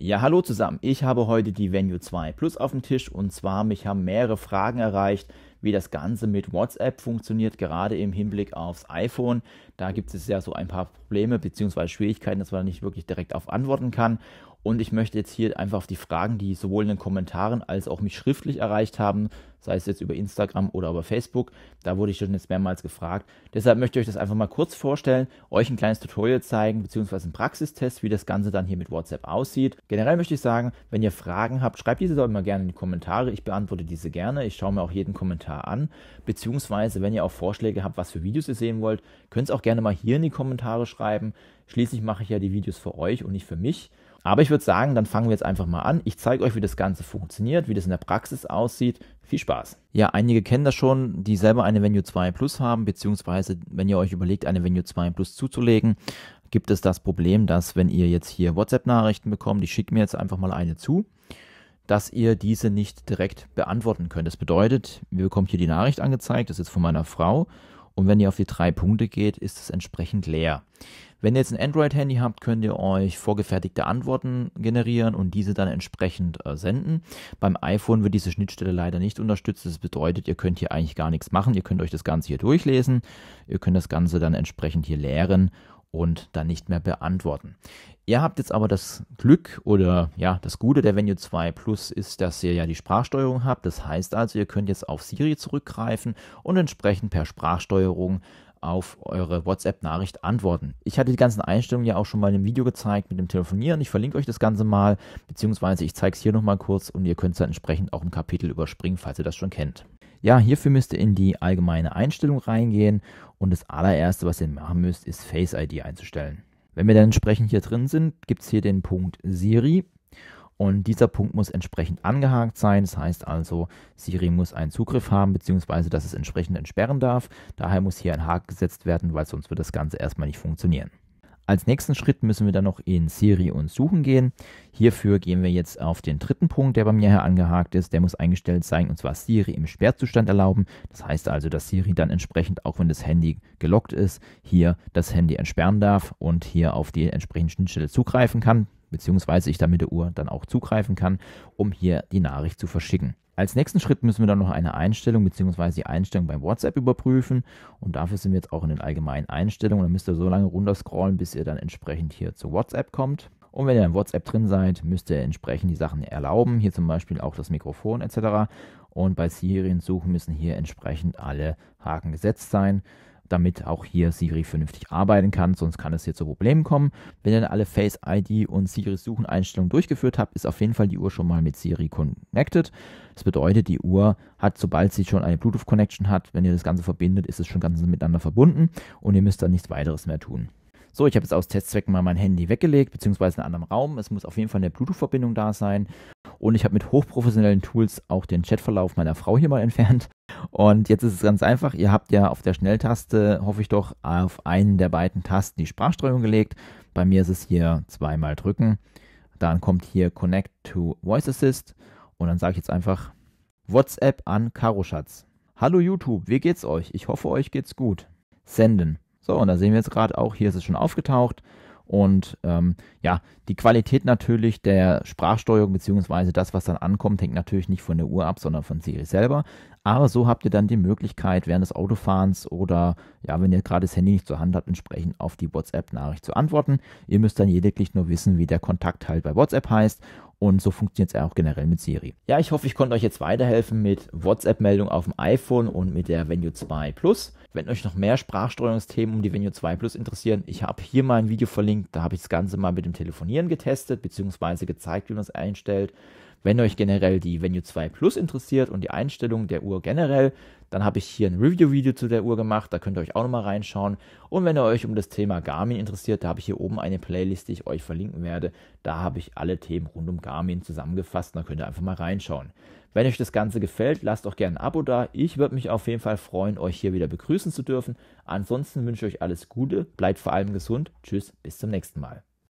Ja, hallo zusammen. Ich habe heute die Venue 2 Plus auf dem Tisch und zwar mich haben mehrere Fragen erreicht, wie das Ganze mit WhatsApp funktioniert, gerade im Hinblick aufs iPhone. Da gibt es ja so ein paar Probleme bzw. Schwierigkeiten, dass man nicht wirklich direkt auf antworten kann. Und ich möchte jetzt hier einfach auf die Fragen, die sowohl in den Kommentaren als auch mich schriftlich erreicht haben, sei es jetzt über Instagram oder über Facebook, da wurde ich schon jetzt mehrmals gefragt. Deshalb möchte ich euch das einfach mal kurz vorstellen, euch ein kleines Tutorial zeigen, beziehungsweise einen Praxistest, wie das Ganze dann hier mit WhatsApp aussieht. Generell möchte ich sagen, wenn ihr Fragen habt, schreibt diese doch mal gerne in die Kommentare. Ich beantworte diese gerne. Ich schaue mir auch jeden Kommentar an. Beziehungsweise, wenn ihr auch Vorschläge habt, was für Videos ihr sehen wollt, könnt es auch gerne mal hier in die Kommentare schreiben. Schließlich mache ich ja die Videos für euch und nicht für mich. Aber ich würde sagen, dann fangen wir jetzt einfach mal an. Ich zeige euch, wie das Ganze funktioniert, wie das in der Praxis aussieht. Viel Spaß! Ja, einige kennen das schon, die selber eine Venue 2 Plus haben, beziehungsweise wenn ihr euch überlegt, eine Venue 2 Plus zuzulegen, gibt es das Problem, dass wenn ihr jetzt hier WhatsApp-Nachrichten bekommt, ich schicke mir jetzt einfach mal eine zu, dass ihr diese nicht direkt beantworten könnt. Das bedeutet, ihr bekommt hier die Nachricht angezeigt, das ist von meiner Frau, und wenn ihr auf die drei Punkte geht, ist es entsprechend leer. Wenn ihr jetzt ein Android-Handy habt, könnt ihr euch vorgefertigte Antworten generieren und diese dann entsprechend äh, senden. Beim iPhone wird diese Schnittstelle leider nicht unterstützt. Das bedeutet, ihr könnt hier eigentlich gar nichts machen. Ihr könnt euch das Ganze hier durchlesen. Ihr könnt das Ganze dann entsprechend hier leeren und dann nicht mehr beantworten. Ihr habt jetzt aber das Glück oder ja, das Gute der Venue 2 Plus ist, dass ihr ja die Sprachsteuerung habt. Das heißt also, ihr könnt jetzt auf Siri zurückgreifen und entsprechend per Sprachsteuerung auf eure WhatsApp-Nachricht antworten. Ich hatte die ganzen Einstellungen ja auch schon mal im Video gezeigt mit dem Telefonieren. Ich verlinke euch das Ganze mal, beziehungsweise ich zeige es hier nochmal kurz und ihr könnt es dann entsprechend auch im Kapitel überspringen, falls ihr das schon kennt. Ja, hierfür müsst ihr in die allgemeine Einstellung reingehen und das allererste, was ihr machen müsst, ist Face ID einzustellen. Wenn wir dann entsprechend hier drin sind, gibt es hier den Punkt Siri. Und dieser Punkt muss entsprechend angehakt sein. Das heißt also, Siri muss einen Zugriff haben, beziehungsweise dass es entsprechend entsperren darf. Daher muss hier ein Haken gesetzt werden, weil sonst wird das Ganze erstmal nicht funktionieren. Als nächsten Schritt müssen wir dann noch in Siri und Suchen gehen. Hierfür gehen wir jetzt auf den dritten Punkt, der bei mir hier angehakt ist. Der muss eingestellt sein und zwar Siri im Sperrzustand erlauben. Das heißt also, dass Siri dann entsprechend, auch wenn das Handy gelockt ist, hier das Handy entsperren darf und hier auf die entsprechende Schnittstelle zugreifen kann beziehungsweise ich dann mit der Uhr dann auch zugreifen kann, um hier die Nachricht zu verschicken. Als nächsten Schritt müssen wir dann noch eine Einstellung beziehungsweise die Einstellung beim WhatsApp überprüfen und dafür sind wir jetzt auch in den allgemeinen Einstellungen. Dann müsst ihr so lange runterscrollen, bis ihr dann entsprechend hier zu WhatsApp kommt. Und wenn ihr in WhatsApp drin seid, müsst ihr entsprechend die Sachen erlauben, hier zum Beispiel auch das Mikrofon etc. Und bei Serien suchen müssen hier entsprechend alle Haken gesetzt sein damit auch hier Siri vernünftig arbeiten kann, sonst kann es hier zu Problemen kommen. Wenn ihr alle Face ID und Siri Sucheneinstellungen durchgeführt habt, ist auf jeden Fall die Uhr schon mal mit Siri connected. Das bedeutet, die Uhr hat, sobald sie schon eine Bluetooth Connection hat, wenn ihr das Ganze verbindet, ist es schon ganz miteinander verbunden und ihr müsst dann nichts weiteres mehr tun. So, ich habe jetzt aus Testzwecken mal mein Handy weggelegt, beziehungsweise in einem anderen Raum. Es muss auf jeden Fall eine Bluetooth-Verbindung da sein. Und ich habe mit hochprofessionellen Tools auch den Chatverlauf meiner Frau hier mal entfernt. Und jetzt ist es ganz einfach. Ihr habt ja auf der Schnelltaste, hoffe ich doch, auf einen der beiden Tasten die Sprachsteuerung gelegt. Bei mir ist es hier zweimal drücken. Dann kommt hier Connect to Voice Assist. Und dann sage ich jetzt einfach WhatsApp an Karo Schatz. Hallo YouTube, wie geht's euch? Ich hoffe, euch geht's gut. Senden. So, und da sehen wir jetzt gerade auch, hier ist es schon aufgetaucht. Und ähm, ja, die Qualität natürlich der Sprachsteuerung beziehungsweise das, was dann ankommt, hängt natürlich nicht von der Uhr ab, sondern von Siri selber. Aber so habt ihr dann die Möglichkeit, während des Autofahrens oder ja, wenn ihr gerade das Handy nicht zur Hand habt, entsprechend auf die WhatsApp-Nachricht zu antworten. Ihr müsst dann lediglich nur wissen, wie der Kontakt halt bei WhatsApp heißt und so funktioniert es auch generell mit Siri. Ja, ich hoffe, ich konnte euch jetzt weiterhelfen mit WhatsApp-Meldung auf dem iPhone und mit der Venue 2 Plus. Wenn euch noch mehr Sprachsteuerungsthemen um die Venue 2 Plus interessieren, ich habe hier mal ein Video verlinkt, da habe ich das Ganze mal mit dem Telefonieren getestet, beziehungsweise gezeigt, wie man es einstellt. Wenn euch generell die Venue 2 Plus interessiert und die Einstellung der Uhr generell, dann habe ich hier ein Review-Video zu der Uhr gemacht, da könnt ihr euch auch nochmal reinschauen. Und wenn ihr euch um das Thema Garmin interessiert, da habe ich hier oben eine Playlist, die ich euch verlinken werde. Da habe ich alle Themen rund um Garmin zusammengefasst, da könnt ihr einfach mal reinschauen. Wenn euch das Ganze gefällt, lasst auch gerne ein Abo da. Ich würde mich auf jeden Fall freuen, euch hier wieder begrüßen zu dürfen. Ansonsten wünsche ich euch alles Gute, bleibt vor allem gesund. Tschüss, bis zum nächsten Mal.